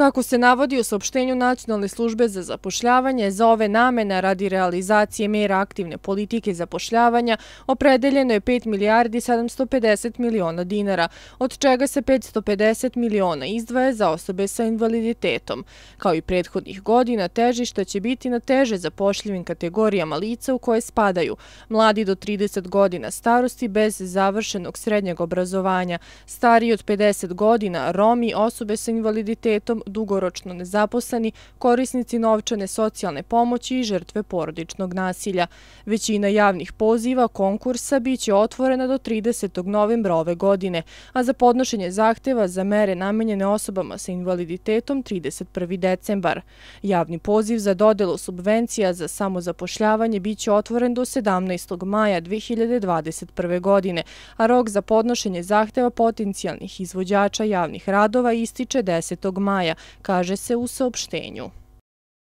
Kako se navodi u saopštenju Nacionalne službe za zapošljavanje, za ove namene radi realizacije mera aktivne politike zapošljavanja opredeljeno je 5 milijardi 750 miliona dinara, od čega se 550 miliona izdvaje za osobe sa invaliditetom. Kao i prethodnih godina, težišta će biti na teže zapošljivim kategorijama lica u koje spadaju mladi do 30 godina starosti bez završenog srednjeg obrazovanja, stariji od 50 godina, romi, osobe sa invaliditetom, dugoročno nezaposleni, korisnici novčane socijalne pomoći i žrtve porodičnog nasilja. Većina javnih poziva konkursa biće otvorena do 30. novembra ove godine, a za podnošenje zahteva za mere namenjene osobama sa invaliditetom 31. decembar. Javni poziv za dodelo subvencija za samozapošljavanje biće otvoren do 17. maja 2021. godine, a rok za podnošenje zahteva potencijalnih izvođača javnih radova ističe 10. maja kaže se u saopštenju.